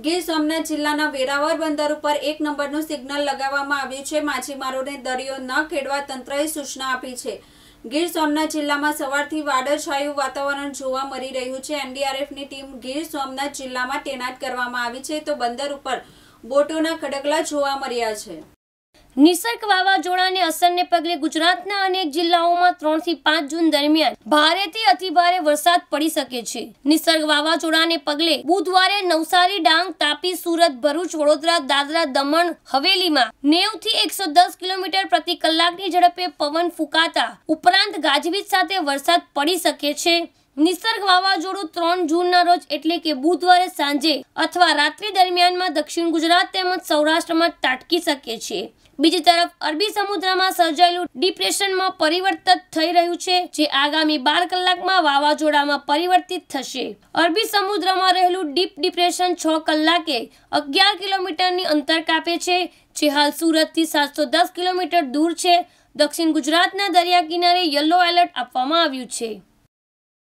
ગીર સોમનાથ જિલ્લાના વેરાવળ બંદર ઉપર એક નંબરનું સિગ્નલ લગાવવામાં આવ્યું છે માછીમારોને દરિયો ન ખેડવા તંત્રએ સૂચના આપી છે ગીર સોમનાથ જિલ્લામાં સવારથી વાદળછાયું વાતાવરણ જોવા મળી રહ્યું છે એનડીઆરએફની ટીમ ગીર સોમનાથ જિલ્લામાં તૈનાત કરવામાં આવી છે તો બંદર ઉપર બોટોના ખડકલા જોવા મળ્યા છે નિસર્ગ વાવાઝોડાની અસરને પગલે ગુજરાતના અનેક જિલ્લાઓમાં ત્રણ થી પાંચ જૂન દરમિયાન ભારેથી અતિભારે વરસાદ પડી શકે છે નિસર્ગ વાવાઝોડાને પગલે બુધવારે નવસારી ડાંગ તાપી સુરત ભરૂચ વડોદરા દાદરા દમણ હવેલીમાં નેવ થી એકસો દસ કિલોમીટર પ્રતિ કલાકની ઝડપે પવન ફૂંકાતા ઉપરાંત ગાજવીજ સાથે વરસાદ પડી શકે છે નિસર્ગ વાવાઝોડું ત્રણ જૂનના રોજ એટલે કે બુધવારે સાંજે અથવા રાત્રિ દરમિયાનમાં દક્ષિણ ગુજરાત તેમજ સૌરાષ્ટ્રમાં તાટકી શકે છે બીજી તરફ અરબી સમુદ્રમાં સર્જાયેલું ડિપ્રેશનમાં પરિવર્તિત થઈ રહ્યું છે જે આગામી બાર કલાકમાં વાવાઝોડામાં પરિવર્તિત થશે અરબી સમુદ્રમાં રહેલું ડીપ ડિપ્રેશન છ કલાકે અગિયાર કિલોમીટરની અંતર કાપે છે જે હાલ સુરતથી સાતસો દસ કિલોમીટર દૂર છે દક્ષિણ ગુજરાતના દરિયા કિનારે યલો એલર્ટ આપવામાં આવ્યું છે